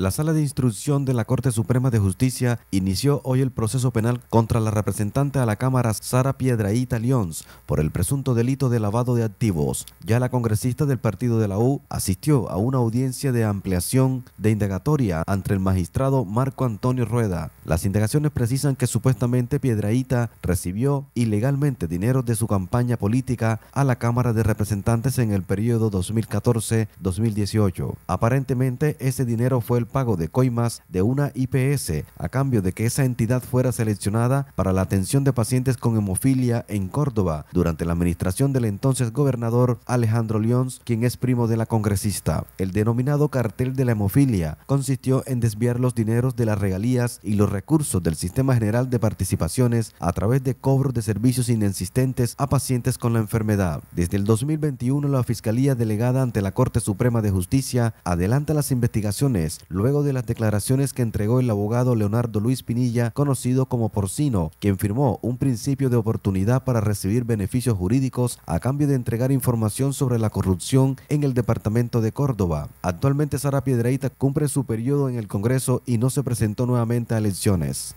La Sala de Instrucción de la Corte Suprema de Justicia inició hoy el proceso penal contra la representante a la Cámara Sara Piedraíta Lyons por el presunto delito de lavado de activos. Ya la congresista del partido de la U asistió a una audiencia de ampliación de indagatoria ante el magistrado Marco Antonio Rueda. Las indagaciones precisan que supuestamente Piedraíta recibió ilegalmente dinero de su campaña política a la Cámara de Representantes en el periodo 2014-2018. Aparentemente ese dinero fue el pago de coimas de una IPS a cambio de que esa entidad fuera seleccionada para la atención de pacientes con hemofilia en Córdoba durante la administración del entonces gobernador Alejandro Lyons, quien es primo de la congresista. El denominado cartel de la hemofilia consistió en desviar los dineros de las regalías y los recursos del Sistema General de Participaciones a través de cobros de servicios inexistentes a pacientes con la enfermedad. Desde el 2021, la Fiscalía Delegada ante la Corte Suprema de Justicia adelanta las investigaciones luego de las declaraciones que entregó el abogado Leonardo Luis Pinilla, conocido como Porcino, quien firmó un principio de oportunidad para recibir beneficios jurídicos a cambio de entregar información sobre la corrupción en el departamento de Córdoba. Actualmente Sara Piedreita cumple su periodo en el Congreso y no se presentó nuevamente a elecciones.